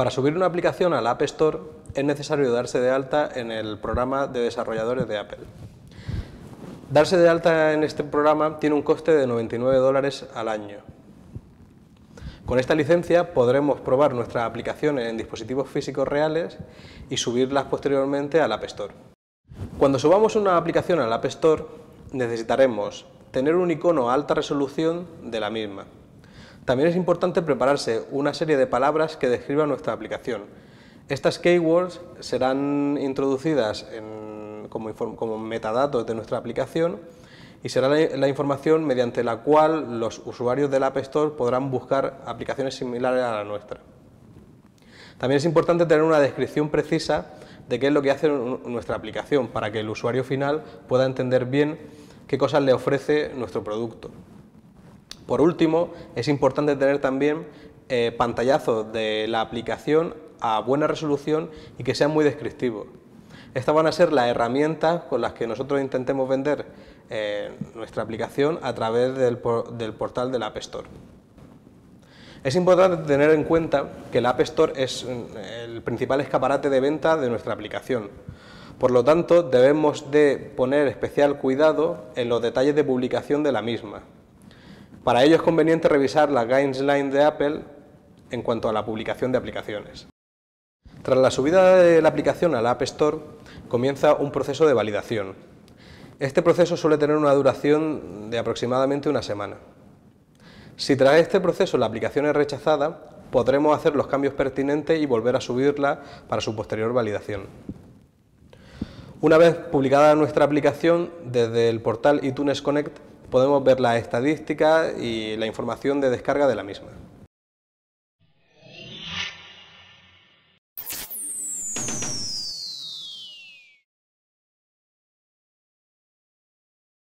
Para subir una aplicación a la App Store es necesario darse de alta en el programa de desarrolladores de Apple. Darse de alta en este programa tiene un coste de 99 dólares al año. Con esta licencia podremos probar nuestras aplicaciones en dispositivos físicos reales y subirlas posteriormente al App Store. Cuando subamos una aplicación al App Store necesitaremos tener un icono a alta resolución de la misma también es importante prepararse una serie de palabras que describan nuestra aplicación. Estas keywords serán introducidas como, metadatos de nuestra aplicación y será la, la, información mediante la cual los usuarios del App Store podrán buscar aplicaciones similares a la nuestra. También es importante tener una descripción precisa de qué es lo que hace nuestra aplicación para que el usuario final pueda entender bien qué cosas le ofrece nuestro producto. Por último, es importante tener también eh, pantallazos de la aplicación a buena resolución y que sean muy descriptivos. Estas van a ser las herramientas con las que nosotros intentemos vender eh, nuestra aplicación a través del, del, portal de la App Store. Es importante tener en cuenta que la App Store es mm, el principal escaparate de venta de nuestra aplicación. Por lo tanto, debemos de poner especial cuidado en los detalles de publicación de la misma. Para ello es conveniente revisar la guideline de Apple en cuanto a la publicación de aplicaciones. Tras la subida de la aplicación a la App Store, comienza un proceso de validación. Este proceso suele tener una duración de aproximadamente una semana. Si tras este proceso la aplicación es rechazada, podremos hacer los cambios pertinentes y volver a subirla para su posterior validación. Una vez publicada nuestra aplicación, desde el portal iTunes Connect podemos ver la estadística y la información de descarga de la misma.